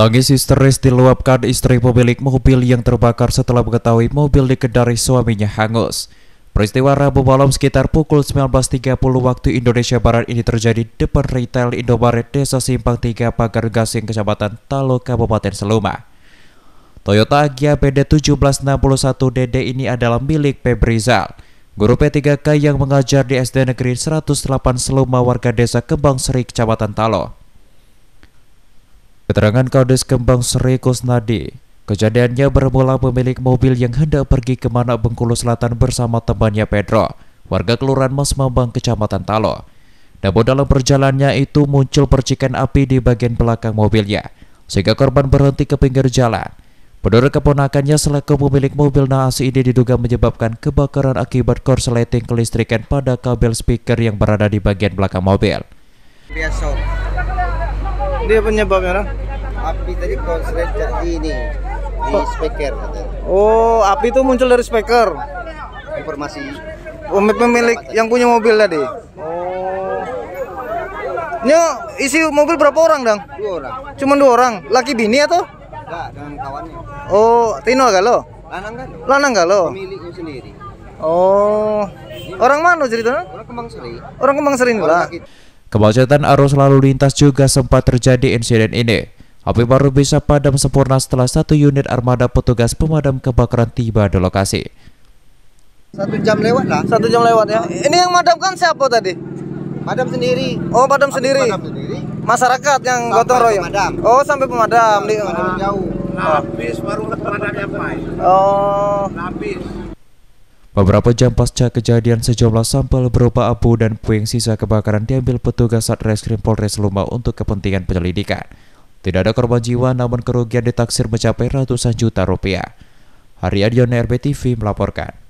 Tangis histeris diluapkan istri pemilik mobil yang terbakar setelah mengetahui mobil dikendari suaminya hangus. Peristiwa Rabu malam sekitar pukul 19.30 waktu Indonesia Barat ini terjadi depan retail Indomaret Desa Simpang 3 Pagar Gasing Kecamatan Talo Kabupaten Seluma. Toyota Agya PD 1761DD ini adalah milik Pebrizal, guru P3K yang mengajar di SD Negeri 108 Seluma warga desa Kebang Seri Kecamatan Talo. Keterangan Kades Kembang Sri Kusnadi, kejadiannya bermula pemilik mobil yang hendak pergi ke mana Bengkulu Selatan bersama temannya Pedro, warga Kelurahan Mas Mambang, Kecamatan Talo. Namun dalam perjalannya itu muncul percikan api di bagian belakang mobilnya, sehingga korban berhenti ke pinggir jalan. Menurut keponakannya selaku pemilik mobil naas ini diduga menyebabkan kebakaran akibat korsleting kelistrikan pada kabel speaker yang berada di bagian belakang mobil. Biasa dia penyebabnya, lah. Api tadi konslet jadi ini di oh. speaker. Oh, api itu muncul dari speaker. Informasi. Oh, pemilik yang punya mobil tadi. Oh. Nyo, isi mobil berapa orang, dong? Dua orang. Cuman dua orang. Laki bini atau? Enggak, dengan kawannya. Oh, Tino gak lo? Lanang kan? Lanang gak lo? Pemiliknya sendiri. Oh. Orang mana ceritanya? Orang Kembang Seri. Orang Kembang Seri lah. Kemacetan arus lalu lintas juga sempat terjadi insiden ini. Api baru bisa padam sempurna setelah satu unit armada petugas pemadam kebakaran tiba di lokasi. Satu jam lewat lah. Satu jam lewat ya. Eh, ini yang madamkan siapa tadi? Padam sendiri. Oh, padam Api sendiri. Padam sendiri. Masyarakat yang sampai gotong royong. Pemadam. Oh, sampai pemadam. Nah, pemadam jauh. Habis baru pemadam nyampai. Oh. Habis. Beberapa jam pasca kejadian sejumlah sampel berupa abu dan puing sisa kebakaran diambil petugas Satreskrim Polres Lumba untuk kepentingan penyelidikan. Tidak ada korban jiwa namun kerugian ditaksir mencapai ratusan juta rupiah. Hari Adion RBTV melaporkan.